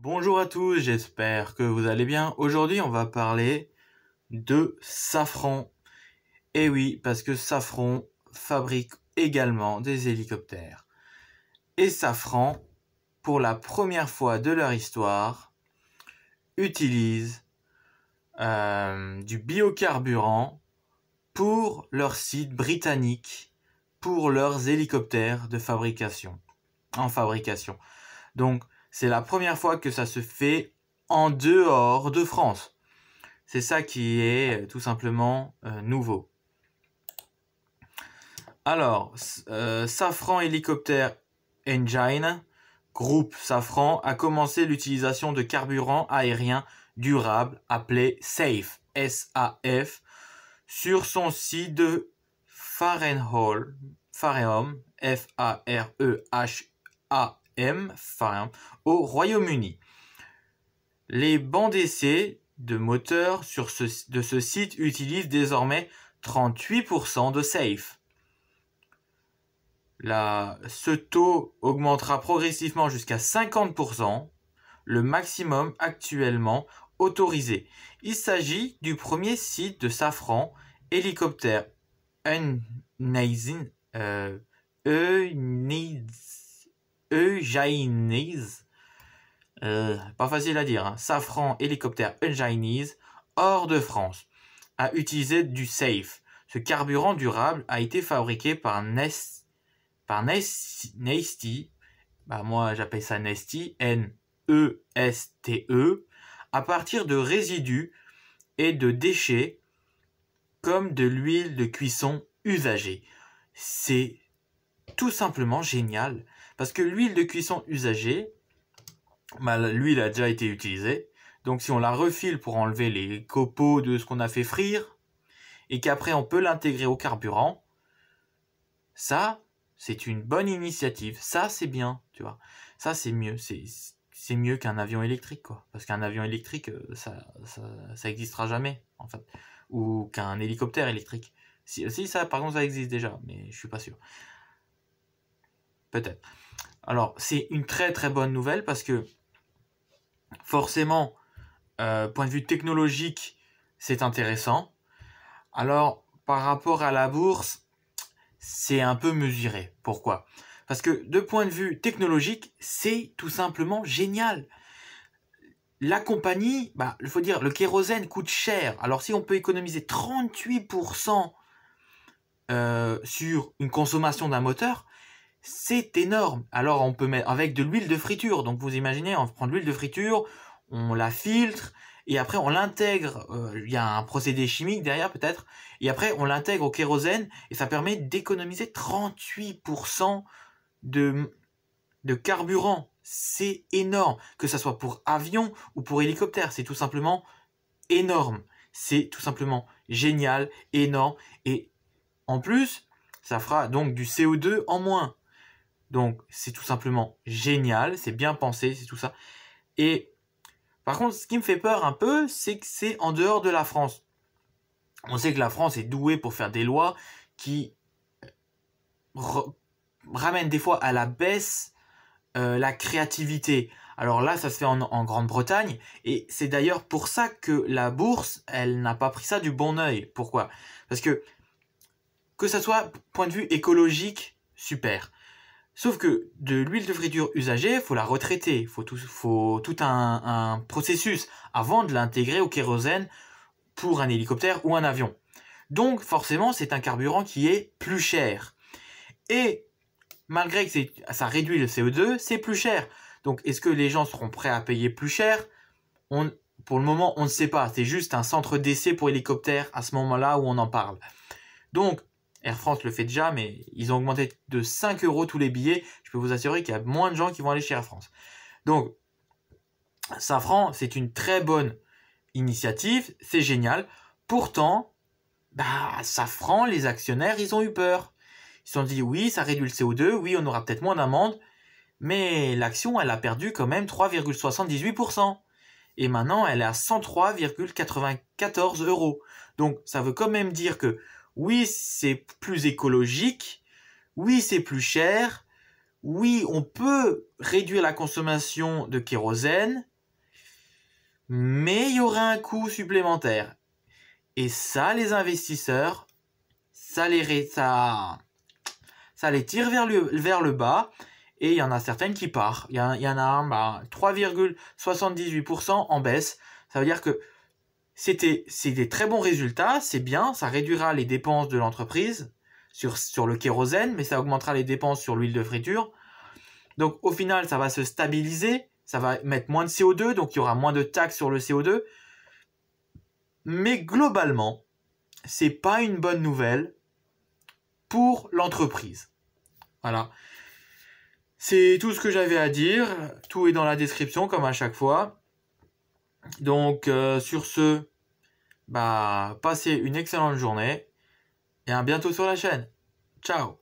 Bonjour à tous, j'espère que vous allez bien. Aujourd'hui, on va parler de Safran. Et oui, parce que Safran fabrique également des hélicoptères. Et Safran, pour la première fois de leur histoire, utilise euh, du biocarburant pour leur site britannique, pour leurs hélicoptères de fabrication, en fabrication. Donc, c'est la première fois que ça se fait en dehors de France. C'est ça qui est euh, tout simplement euh, nouveau. Alors, euh, Safran Helicopter Engine, groupe Safran, a commencé l'utilisation de carburant aérien durable, appelé SAFE, S-A-F, sur son site de Fare F-A-R-E-H-A M au Royaume-Uni. Les bancs d'essai de moteurs sur ce, de ce site utilisent désormais 38% de safe. La, ce taux augmentera progressivement jusqu'à 50%, le maximum actuellement autorisé. Il s'agit du premier site de Safran hélicoptère Unizing, euh, Eugénise. Euh, pas facile à dire, hein. Safran Hélicoptère Eugénise, hors de France, a utilisé du SAFE. Ce carburant durable a été fabriqué par Nest, par bah moi j'appelle ça Nesty, n e s t -E, à partir de résidus et de déchets comme de l'huile de cuisson usagée. C'est tout simplement génial. Parce que l'huile de cuisson usagée, bah, l'huile a déjà été utilisée. Donc si on la refile pour enlever les copeaux de ce qu'on a fait frire, et qu'après on peut l'intégrer au carburant, ça, c'est une bonne initiative. Ça, c'est bien, tu vois. Ça, c'est mieux. C'est mieux qu'un avion électrique, quoi. Parce qu'un avion électrique, euh, ça, ça, existera jamais, en fait. Ou qu'un hélicoptère électrique. Si, si, ça, par contre, ça existe déjà, mais je suis pas sûr. Peut-être. Alors, c'est une très très bonne nouvelle parce que forcément, euh, point de vue technologique, c'est intéressant. Alors, par rapport à la bourse, c'est un peu mesuré. Pourquoi Parce que de point de vue technologique, c'est tout simplement génial. La compagnie, bah, il faut dire, le kérosène coûte cher. Alors si on peut économiser 38% euh, sur une consommation d'un moteur, c'est énorme. Alors on peut mettre avec de l'huile de friture. Donc vous imaginez, on prend de l'huile de friture, on la filtre et après on l'intègre. Euh, il y a un procédé chimique derrière peut-être. Et après on l'intègre au kérosène et ça permet d'économiser 38% de, de carburant. C'est énorme. Que ça soit pour avion ou pour hélicoptère, c'est tout simplement énorme. C'est tout simplement génial, énorme. Et en plus, ça fera donc du CO2 en moins. Donc c'est tout simplement génial, c'est bien pensé, c'est tout ça. Et par contre, ce qui me fait peur un peu, c'est que c'est en dehors de la France. On sait que la France est douée pour faire des lois qui euh, ramènent des fois à la baisse euh, la créativité. Alors là, ça se fait en, Grande-Bretagne, et c'est d'ailleurs pour ça que la bourse, elle n'a pas pris ça du bon oeil. Pourquoi Parce que, que ça soit point de vue écologique, super. Sauf que de l'huile de friture usagée, faut la retraiter, faut tout, faut tout un, processus avant de l'intégrer au kérosène pour un hélicoptère ou un avion. Donc forcément, c'est un carburant qui est plus cher. Et malgré que ça réduit le CO2, c'est plus cher. Donc est-ce que les gens seront prêts à payer plus cher Pour le moment, on ne sait pas. C'est juste un centre d'essai pour hélicoptères à ce moment-là où on en parle. Donc Air France le fait déjà, mais ils ont augmenté de 5 euros tous les billets. Je peux vous assurer qu'il y a moins de gens qui vont aller chez Air France. Donc, Safran, c'est une très bonne initiative, c'est génial. Pourtant, bah, Safran, les actionnaires, ils ont eu peur. Ils se sont dit, oui, ça réduit le CO2, oui, on aura peut-être moins d'amende, mais l'action, elle a perdu quand même 3,78%. Et maintenant, elle est à 103,94 euros. Donc, ça veut quand même dire que oui, c'est plus écologique. Oui, c'est plus cher. Oui, on peut réduire la consommation de kérosène, mais il y aura un coût supplémentaire. Et ça, les investisseurs, ça les, les tire vers le, vers le bas. Et il y en a certaines qui partent. Il y, en a 3,78% bah, en baisse. Ça veut dire que c'était, c'est des très bons résultats, c'est bien, ça réduira les dépenses de l'entreprise sur, sur le kérosène, mais ça augmentera les dépenses sur l'huile de friture. Donc au final, ça va se stabiliser, ça va mettre moins de CO2, donc il y aura moins de taxes sur le CO2. Mais globalement, c'est pas une bonne nouvelle pour l'entreprise. Voilà. C'est tout ce que j'avais à dire. Tout est dans la description comme à chaque fois. Donc euh, sur ce, bah, passez une excellente journée et à bientôt sur la chaîne. Ciao